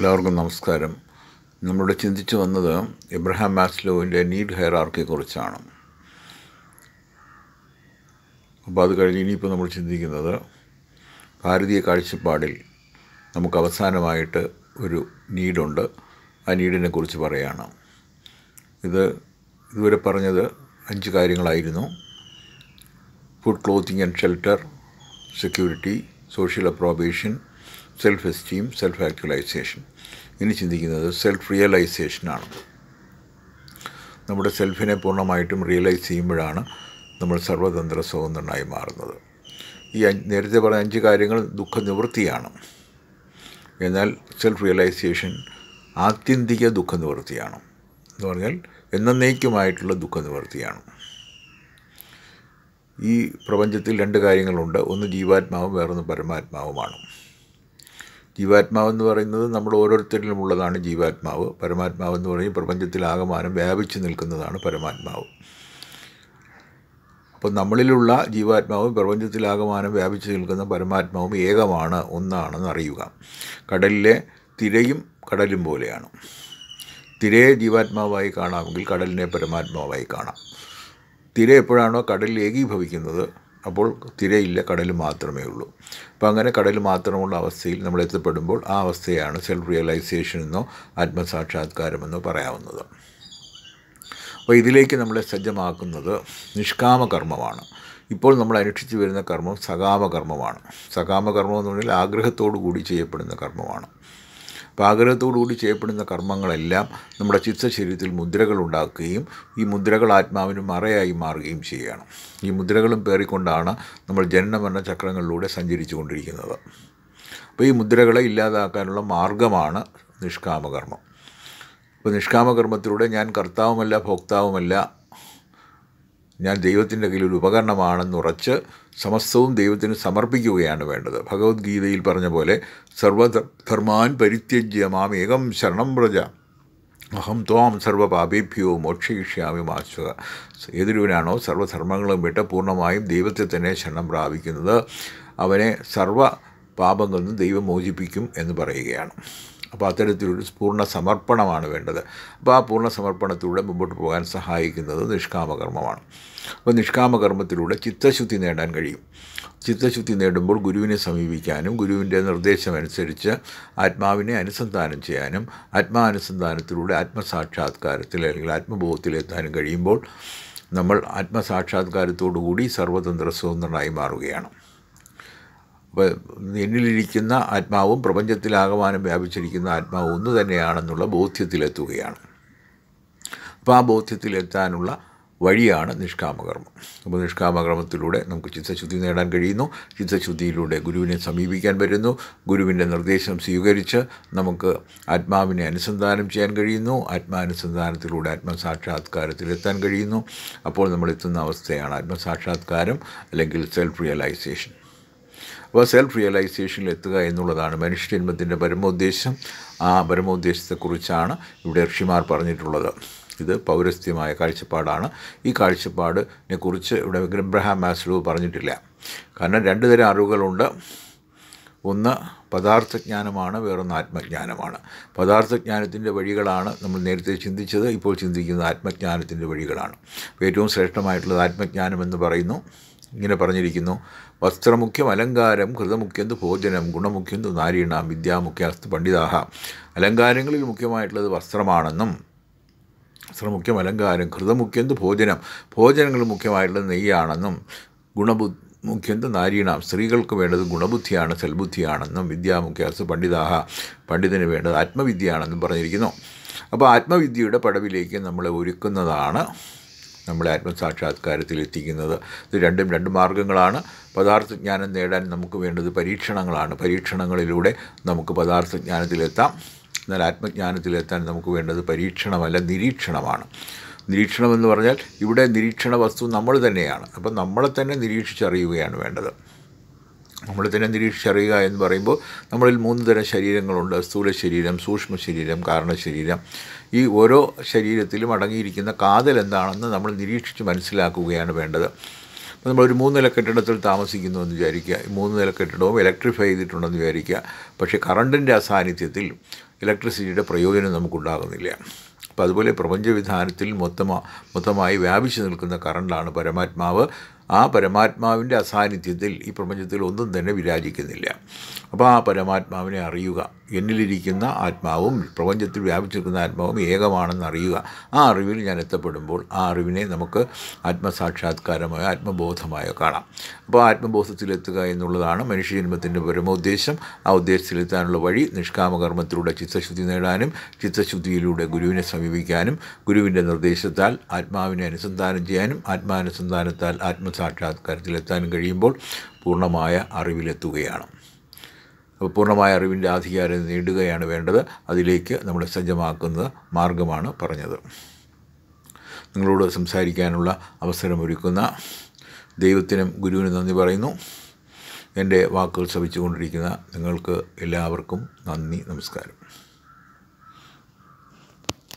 എല്ലാവർക്കും നമസ്കാരം നമ്മളിവിടെ ചിന്തിച്ചു വന്നത് ഇബ്രഹാം മാസ്ലോവിൻ്റെ നീഡ് ഹെയറാർക്കിയെക്കുറിച്ചാണ് അപ്പോൾ അത് കഴിഞ്ഞ് ഇനിയിപ്പോൾ നമ്മൾ ചിന്തിക്കുന്നത് ഭാരതീയ കാഴ്ചപ്പാടിൽ നമുക്ക് അവസാനമായിട്ട് ഒരു നീഡുണ്ട് ആ നീഡിനെ കുറിച്ച് പറയുകയാണ് ഇത് ഇതുവരെ പറഞ്ഞത് അഞ്ച് കാര്യങ്ങളായിരുന്നു food clothing and shelter security social approbation self esteem self actualization ഇനി ചിന്തിക്കുന്നത് സെൽഫ് റിയലൈസേഷനാണ് നമ്മുടെ സെൽഫിനെ പൂർണ്ണമായിട്ടും റിയലൈസ് ചെയ്യുമ്പോഴാണ് നമ്മൾ സർവതന്ത്ര സ്വതന്ത്രനായി മാറുന്നത് ഈ നേരത്തെ പറഞ്ഞ അഞ്ച് കാര്യങ്ങൾ ദുഃഖനിവൃത്തിയാണ് എന്നാൽ സെൽഫ് റിയലൈസേഷൻ ആത്യന്തിക ദുഃഖനിവൃത്തിയാണ് എന്ന് പറഞ്ഞാൽ എന്നേക്കുമായിട്ടുള്ള ദുഃഖനിവൃത്തിയാണ് ഈ പ്രപഞ്ചത്തിൽ രണ്ട് കാര്യങ്ങളുണ്ട് ഒന്ന് ജീവാത്മാവും വേറൊന്ന് പരമാത്മാവുമാണ് എന്ന് പറയുന്നത് നമ്മൾ ഓരോരുത്തരിലും ഉള്ളതാണ് ജീവാത്മാവ് പരമാത്മാവ് എന്ന് പറയും പ്രപഞ്ചത്തിലാകമാനം വ്യാപിച്ചു നിൽക്കുന്നതാണ് പരമാത്മാവ് അപ്പോൾ നമ്മളിലുള്ള ജീവാത്മാവും പ്രപഞ്ചത്തിലാകമാനം വ്യാപിച്ചു നിൽക്കുന്ന പരമാത്മാവും ഏകമാണ് ഒന്നാണെന്ന് അറിയുക കടലിലെ തിരയും കടലും പോലെയാണ് തിരയെ ജീവാത്മാവായി കാണാമെങ്കിൽ കടലിനെ പരമാത്മാവായി കാണാം തിര എപ്പോഴാണോ കടലിൽ ഏകീഭവിക്കുന്നത് അപ്പോൾ തിരയില്ല കടൽ മാത്രമേ ഉള്ളൂ അപ്പോൾ അങ്ങനെ കടൽ മാത്രമുള്ള അവസ്ഥയിൽ നമ്മൾ എത്തപ്പെടുമ്പോൾ ആ അവസ്ഥയാണ് സെൽഫ് റിയലൈസേഷൻ എന്നോ ആത്മസാക്ഷാത്കാരമെന്നോ പറയാവുന്നത് അപ്പോൾ ഇതിലേക്ക് നമ്മളെ സജ്ജമാക്കുന്നത് നിഷ്കാമ കർമ്മമാണ് ഇപ്പോൾ നമ്മൾ അനുഷ്ഠിച്ച് വരുന്ന കർമ്മം സകാമകർമ്മമാണ് സകാമകർമ്മം എന്ന് പറഞ്ഞാൽ ആഗ്രഹത്തോടു കൂടി ചെയ്യപ്പെടുന്ന കർമ്മമാണ് അപ്പോൾ ആഗ്രഹത്തോടുകൂടി ചെയ്യപ്പെടുന്ന കർമ്മങ്ങളെല്ലാം നമ്മുടെ ചിത്തശരീരത്തിൽ മുദ്രകൾ ഉണ്ടാക്കുകയും ഈ മുദ്രകൾ ആത്മാവിന് മറയായി മാറുകയും ചെയ്യുകയാണ് ഈ മുദ്രകളും പേറിക്കൊണ്ടാണ് നമ്മൾ ജനനമരണ ചക്രങ്ങളിലൂടെ സഞ്ചരിച്ചു കൊണ്ടിരിക്കുന്നത് അപ്പോൾ ഈ മുദ്രകളെ ഇല്ലാതാക്കാനുള്ള മാർഗമാണ് നിഷ്കാമകർമ്മം അപ്പോൾ നിഷ്കാമകർമ്മത്തിലൂടെ ഞാൻ കർത്താവുമല്ല ഭോക്താവുമല്ല ഞാൻ ദൈവത്തിൻ്റെ കയ്യിൽ ഒരു ഉപകരണമാണെന്നുറച്ച് സമസ്തവും ദൈവത്തിന് സമർപ്പിക്കുകയാണ് വേണ്ടത് ഭഗവത്ഗീതയിൽ പറഞ്ഞ പോലെ സർവധർമാൻ പരിത്യജ്യ മാം ഏകം ശരണം വ്രജ അഹം ത്വാം സർവ്വപാപേഭ്യോ മോക്ഷയിഷ്യാമി മാശ്വക ഏതൊരുവനാണോ സർവധർമ്മങ്ങളും വിട്ട് പൂർണ്ണമായും ദൈവത്തെ തന്നെ ശരണം പ്രാപിക്കുന്നത് അവനെ സർവ പാപങ്ങളിൽ നിന്ന് ദൈവം മോചിപ്പിക്കും എന്ന് പറയുകയാണ് അപ്പോൾ അത്തരത്തിലൊരു പൂർണ്ണ സമർപ്പണമാണ് വേണ്ടത് അപ്പോൾ ആ പൂർണ്ണ സമർപ്പണത്തിലൂടെ മുമ്പോട്ട് പോകാൻ സഹായിക്കുന്നത് നിഷ്കാമകർമ്മമാണ് അപ്പോൾ നിഷ്കാമകർമ്മത്തിലൂടെ ചിത്തശുദ്ധി നേടാൻ കഴിയും ചിത്തശുദ്ധി നേടുമ്പോൾ ഗുരുവിനെ സമീപിക്കാനും ഗുരുവിൻ്റെ നിർദ്ദേശമനുസരിച്ച് ആത്മാവിനെ അനുസന്ധാനം ചെയ്യാനും ആത്മാനുസന്ധാനത്തിലൂടെ ആത്മസാക്ഷാത്കാരത്തിൽ അല്ലെങ്കിൽ ആത്മബോധത്തിലെത്താനും കഴിയുമ്പോൾ നമ്മൾ ആത്മസാക്ഷാത്കാരത്തോടുകൂടി സർവതന്ത്ര സ്വതന്ത്രനായി മാറുകയാണ് എന്നിലിരിക്കുന്ന ആത്മാവും പ്രപഞ്ചത്തിലാകമാനം വ്യാപിച്ചിരിക്കുന്ന ആത്മാവും ഒന്ന് തന്നെയാണെന്നുള്ള ബോധ്യത്തിലെത്തുകയാണ് അപ്പോൾ ആ ബോധ്യത്തിലെത്താനുള്ള വഴിയാണ് നിഷ്കാമകർമ്മം അപ്പോൾ നിഷ്കാമകർമ്മത്തിലൂടെ നമുക്ക് ചിത്തശുദ്ധി നേടാൻ കഴിയുന്നു ചിത്തശുദ്ധിയിലൂടെ ഗുരുവിനെ സമീപിക്കാൻ പറ്റുന്നു ഗുരുവിൻ്റെ നിർദ്ദേശം സ്വീകരിച്ച് നമുക്ക് ആത്മാവിനെ അനുസന്ധാനം ചെയ്യാൻ കഴിയുന്നു ആത്മാനുസന്ധാനത്തിലൂടെ ആത്മസാക്ഷാത്കാരത്തിലെത്താൻ കഴിയുന്നു അപ്പോൾ നമ്മൾ എത്തുന്ന അവസ്ഥയാണ് ആത്മസാക്ഷാത്കാരം അല്ലെങ്കിൽ സെൽഫ് റിയലൈസേഷൻ അപ്പോൾ സെൽഫ് റിയലൈസേഷനിൽ എത്തുക എന്നുള്ളതാണ് മനുഷ്യജന്മത്തിൻ്റെ പരമോദ്ദേശം ആ പരമോദ്ദേശത്തെക്കുറിച്ചാണ് ഇവിടെ ഋഷിമാർ പറഞ്ഞിട്ടുള്ളത് ഇത് പൗരസ്ത്യമായ കാഴ്ചപ്പാടാണ് ഈ കാഴ്ചപ്പാടിനെ കുറിച്ച് ഇവിടെ ഇബ്രഹാം മാസ്ലോ പറഞ്ഞിട്ടില്ല കാരണം രണ്ട് തരം അറിവുകളുണ്ട് ഒന്ന് പദാർത്ഥജ്ഞാനമാണ് വേറൊന്ന് ആത്മജ്ഞാനമാണ് പദാർത്ഥജ്ഞാനത്തിൻ്റെ വഴികളാണ് നമ്മൾ നേരത്തെ ചിന്തിച്ചത് ഇപ്പോൾ ചിന്തിക്കുന്നത് ആത്മജ്ഞാനത്തിൻ്റെ വഴികളാണ് ഏറ്റവും ശ്രേഷ്ഠമായിട്ടുള്ളത് ആത്മജ്ഞാനം എന്ന് പറയുന്നു ഇങ്ങനെ പറഞ്ഞിരിക്കുന്നു വസ്ത്രമുഖ്യം അലങ്കാരം കൃതമുഖ്യന്ത് ഭോജനം ഗുണമുഖ്യന്ത് നാരീണ വിദ്യാമുഖ്യസ്തു പണ്ഡിതാഹ അലങ്കാരങ്ങളിൽ മുഖ്യമായിട്ടുള്ളത് വസ്ത്രമാണെന്നും വസ്ത്രമുഖ്യം അലങ്കാരം കൃതമുഖ്യന്ത് ഭോജനം ഭോജനങ്ങൾ മുഖ്യമായിട്ടുള്ളത് നെയ്യാണെന്നും ഗുണബു മുഖ്യന്ത നാരീണാം സ്ത്രീകൾക്ക് വേണ്ടത് ഗുണബുദ്ധിയാണ് സൽബുദ്ധിയാണെന്നും വിദ്യാമുഖ്യാസ് പണ്ഡിതാഹ പണ്ഡിതന് വേണ്ടത് ആത്മവിദ്യയാണെന്നും പറഞ്ഞിരിക്കുന്നു അപ്പോൾ ആത്മവിദ്യയുടെ പടവിലേക്ക് നമ്മളെ ഒരുക്കുന്നതാണ് നമ്മളെ ആത്മസാക്ഷാത്കാരത്തിൽ എത്തിക്കുന്നത് ഇത് രണ്ടും രണ്ട് മാർഗങ്ങളാണ് പദാർത്ഥജ്ഞാനം നേടാൻ നമുക്ക് വേണ്ടത് പരീക്ഷണങ്ങളാണ് പരീക്ഷണങ്ങളിലൂടെ നമുക്ക് പദാർത്ഥജ്ഞാനത്തിലെത്താം എന്നാൽ ആത്മജ്ഞാനത്തിലെത്താൻ നമുക്ക് വേണ്ടത് പരീക്ഷണമല്ല നിരീക്ഷണമാണ് നിരീക്ഷണമെന്ന് പറഞ്ഞാൽ ഇവിടെ നിരീക്ഷണ വസ്തു നമ്മൾ തന്നെയാണ് അപ്പം നമ്മളെ തന്നെ നിരീക്ഷിച്ചറിയുകയാണ് വേണ്ടത് നമ്മൾ ഇതിനെ നിരീക്ഷിച്ചറിയുക എന്ന് പറയുമ്പോൾ നമ്മളിൽ മൂന്ന് തരം ശരീരങ്ങളുണ്ട് സ്ഥൂല ശരീരം സൂക്ഷ്മ ശരീരം കാരണശരീരം ഈ ഓരോ ശരീരത്തിലും അടങ്ങിയിരിക്കുന്ന കാതൽ എന്താണെന്ന് നമ്മൾ നിരീക്ഷിച്ച് മനസ്സിലാക്കുകയാണ് വേണ്ടത് അപ്പോൾ നമ്മളൊരു മൂന്ന് നില കെട്ടിടത്തിൽ താമസിക്കുന്നു എന്ന് വിചാരിക്കുക മൂന്ന് നില കെട്ടിടവും ഇലക്ട്രിഫൈ ചെയ്തിട്ടുണ്ടെന്ന് വിചാരിക്കുക പക്ഷേ കറണ്ടിൻ്റെ അസാന്നിധ്യത്തിൽ ഇലക്ട്രിസിറ്റിയുടെ പ്രയോജനം നമുക്കുണ്ടാകുന്നില്ല അപ്പോൾ അതുപോലെ പ്രപഞ്ചവിധാനത്തിൽ മൊത്തമാ മൊത്തമായി വ്യാപിച്ചു നിൽക്കുന്ന കറണ്ടാണ് പരമാത്മാവ് ആ പരമാത്മാവിൻ്റെ അസാന്നിധ്യത്തിൽ ഈ പ്രപഞ്ചത്തിൽ ഒന്നും തന്നെ വിരാജിക്കുന്നില്ല അപ്പോൾ ആ പരമാത്മാവിനെ അറിയുക എന്നിലിരിക്കുന്ന ആത്മാവും പ്രപഞ്ചത്തിൽ വ്യാപിച്ചിരിക്കുന്ന ആത്മാവും ഏകമാണെന്ന് അറിയുക ആ അറിവിൽ ഞാൻ എത്തപ്പെടുമ്പോൾ ആ അറിവിനെ നമുക്ക് ആത്മസാക്ഷാത്കാരമായോ ആത്മബോധമായോ കാണാം അപ്പോൾ ആത്മബോധത്തിലെത്തുക എന്നുള്ളതാണ് മനുഷ്യജന്മത്തിൻ്റെ പരമോദ്ദേശം ആ ഉദ്ദേശത്തിലെത്താനുള്ള വഴി നിഷ്കാമകർമ്മത്തിലൂടെ ചിത്തശുദ്ധി നേടാനും ചിത്തശുദ്ധിയിലൂടെ ഗുരുവിനെ സമീപിക്കാനും ഗുരുവിൻ്റെ നിർദ്ദേശത്താൽ ആത്മാവിനെ അനുസന്ധാനം ചെയ്യാനും ആത്മാനുസന്ധാനത്താൽ ആത്മ സാക്ഷാത്കാരത്തിലെത്താൻ കഴിയുമ്പോൾ പൂർണ്ണമായ അറിവിലെത്തുകയാണ് അപ്പോൾ പൂർണ്ണമായ അറിവിൻ്റെ ആധികാരം നേടുകയാണ് വേണ്ടത് അതിലേക്ക് നമ്മൾ സജ്ജമാക്കുന്ന മാർഗമാണ് പറഞ്ഞത് നിങ്ങളോട് സംസാരിക്കാനുള്ള അവസരമൊരുക്കുന്ന ദൈവത്തിനും ഗുരുവിനും നന്ദി പറയുന്നു എൻ്റെ വാക്കുകൾ ശ്രമിച്ചുകൊണ്ടിരിക്കുന്ന നിങ്ങൾക്ക് എല്ലാവർക്കും നന്ദി നമസ്കാരം